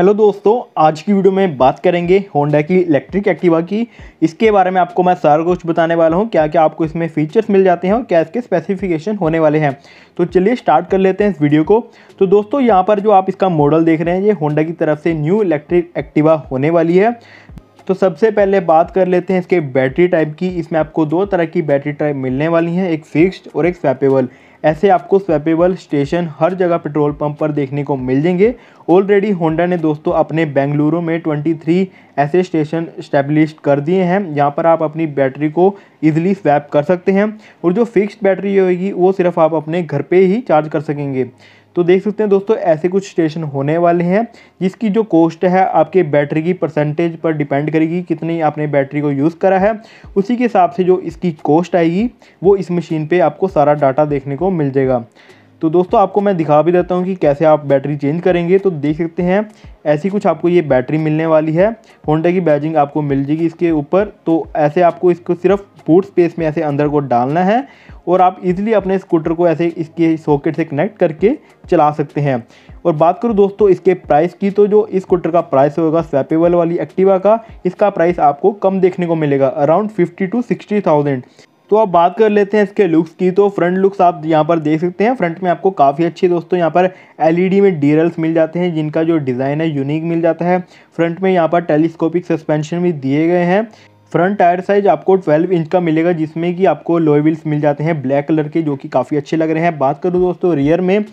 hello दोस्तों आज की वीडियो में बात करेंगे होंडा की इलेक्ट्रिक एक्टिवा की इसके बारे में आपको मैं सारा कुछ बताने वाला हूँ क्या क्या आपको इसमें फीचर्स मिल जाते हैं और क्या इसके स्पेसिफिकेशन होने वाले हैं तो चलिए स्टार्ट कर लेते हैं इस वीडियो को तो दोस्तों यहाँ पर जो आप इसका मॉडल देख रहे हैं ये होंडा की तरफ से न्यू इलेक्ट्रिक एक्टिवा होने वाली है तो सबसे पहले बात कर लेते हैं इसके बैटरी टाइप की इसमें आपको दो तरह की बैटरी टाइप मिलने वाली हैं एक फिक्स्ड और एक स्वैपेबल ऐसे आपको स्वैपेबल स्टेशन हर जगह पेट्रोल पंप पर देखने को मिल जाएंगे ऑलरेडी होंडा ने दोस्तों अपने बेंगलुरु में 23 ऐसे स्टेशन स्टैब्लिश कर दिए हैं जहाँ पर आप अपनी बैटरी को ईजिली स्वैप कर सकते हैं और जो फिक्स्ड बैटरी होगी वो सिर्फ आप अपने घर पर ही चार्ज कर सकेंगे तो देख सकते हैं दोस्तों ऐसे कुछ स्टेशन होने वाले हैं जिसकी जो कॉस्ट है आपके बैटरी की परसेंटेज पर डिपेंड करेगी कितनी आपने बैटरी को यूज़ करा है उसी के हिसाब से जो इसकी कॉस्ट आएगी वो इस मशीन पर आपको सारा डाटा देखने को मिल जाएगा तो दोस्तों आपको मैं दिखा भी देता हूँ कि कैसे आप बैटरी चेंज करेंगे तो देख सकते हैं ऐसी कुछ आपको ये बैटरी मिलने वाली है होंडा की बैजिंग आपको मिल जाएगी इसके ऊपर तो ऐसे आपको इसको सिर्फ बूट स्पेस में ऐसे अंदर को डालना है और आप इजीली अपने स्कूटर को ऐसे इसके सॉकेट से कनेक्ट करके चला सकते हैं और बात करूँ दोस्तों इसके प्राइस की तो जो इस स्कूटर का प्राइस होगा स्वैपेबल वाली एक्टिवा का इसका प्राइस आपको कम देखने को मिलेगा around fifty to sixty thousand तो आप बात कर लेते हैं इसके लुक्स की तो फ्रंट लुक्स आप यहाँ पर देख सकते हैं फ्रंट में आपको काफ़ी अच्छे दोस्तों यहाँ पर एलईडी में डीरल्स मिल जाते हैं जिनका जो डिज़ाइन है यूनिक मिल जाता है फ्रंट में यहाँ पर टेलीस्कोपिक सस्पेंशन भी दिए गए हैं फ्रंट टायर साइज आपको 12 इंच का मिलेगा जिसमें कि आपको लोए व्हील्स मिल जाते हैं ब्लैक कलर के जो कि काफ़ी अच्छे लग रहे हैं बात करूँ दोस्तों रियर में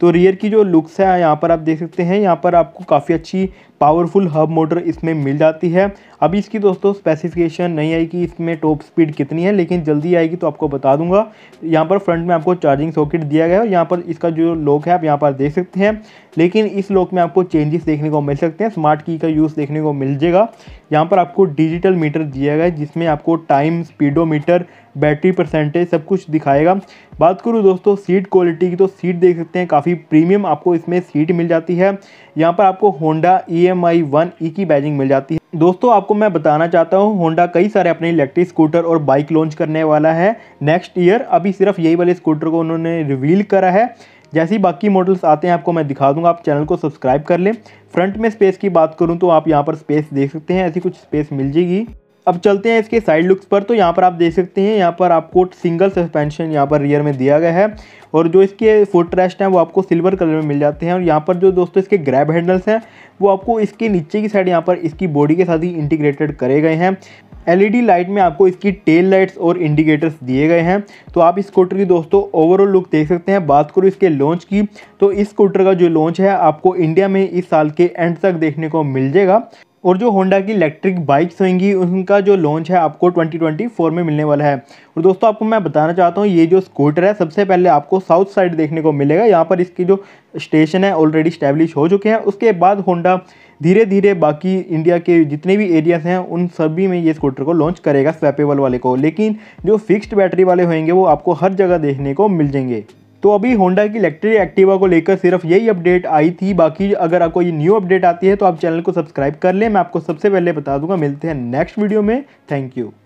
तो रियर की जो लुक्स है यहाँ पर आप देख सकते हैं यहाँ पर आपको काफ़ी अच्छी पावरफुल हब मोटर इसमें मिल जाती है अभी इसकी दोस्तों स्पेसिफिकेशन नहीं आई कि इसमें टॉप स्पीड कितनी है लेकिन जल्दी आएगी तो आपको बता दूंगा यहाँ पर फ्रंट में आपको चार्जिंग सॉकेट दिया गया है और यहाँ पर इसका जो लॉक है आप यहाँ पर देख सकते हैं लेकिन इस लॉक में आपको चेंजेस देखने को मिल सकते हैं स्मार्ट की का यूज़ देखने को मिल जाएगा यहाँ पर आपको डिजिटल मीटर दिया गया है जिसमें आपको टाइम स्पीडोमीटर बैटरी परसेंटेज सब कुछ दिखाएगा बात करूँ दोस्तों सीट क्वालिटी की तो सीट देख सकते हैं काफ़ी प्रीमियम आपको इसमें सीट मिल जाती है यहाँ पर आपको Honda E M I one E e की बैजिंग मिल जाती है दोस्तों आपको मैं बताना चाहता हूँ होंडा कई सारे अपने इलेक्ट्रिक स्कूटर और बाइक लॉन्च करने वाला है नेक्स्ट ईयर अभी सिर्फ यही वाले स्कूटर को उन्होंने रिवील करा है जैसे ही बाकी मॉडल्स आते हैं आपको मैं दिखा दूंगा आप चैनल को सब्सक्राइब कर लें फ्रंट में स्पेस की बात करूं तो आप यहां पर स्पेस देख सकते हैं ऐसी कुछ स्पेस मिल जाएगी अब चलते हैं इसके साइड लुक्स पर तो यहाँ पर आप देख सकते हैं यहाँ पर आपको सिंगल सस्पेंशन यहाँ पर रियर में दिया गया है और जो इसके फुट रेस्ट हैं वो आपको सिल्वर कलर में मिल जाते हैं और यहाँ पर जो दोस्तों इसके ग्रैब हैंडल्स हैं वो आपको इसके नीचे की साइड यहाँ पर इसकी बॉडी के साथ ही इंटीग्रेटेड करे गए हैं एलईडी लाइट में आपको इसकी टेल लाइट्स और इंडिकेटर्स दिए गए हैं तो आप इस स्कूटर की दोस्तों ओवरऑल लुक देख सकते हैं बात करूँ इसके लॉन्च की तो इस स्कूटर का जो लॉन्च है आपको इंडिया में इस साल के एंड तक देखने को मिल जाएगा और जो होंडा की इलेक्ट्रिक बाइक्स होंगी उनका जो लॉन्च है आपको 2024 में मिलने वाला है और दोस्तों आपको मैं बताना चाहता हूँ ये जो स्कूटर है सबसे पहले आपको साउथ साइड देखने को मिलेगा यहाँ पर इसकी जो स्टेशन है ऑलरेडी स्टैब्लिश हो चुके हैं उसके बाद होंडा धीरे धीरे बाकी इंडिया के जितने भी एरियाज़ हैं उन सभी में ये स्कूटर को लॉन्च करेगा स्वैपेबल वाले को लेकिन जो फिक्स्ड बैटरी वाले होंगे वो आपको हर जगह देखने को मिल जाएंगे तो अभी होंडा की इलेक्ट्रिक एक्टिवा को लेकर सिर्फ यही अपडेट आई थी बाकी अगर आपको ये न्यू अपडेट आती है तो आप चैनल को सब्सक्राइब कर लें मैं आपको सबसे पहले बता दूंगा मिलते हैं नेक्स्ट वीडियो में थैंक यू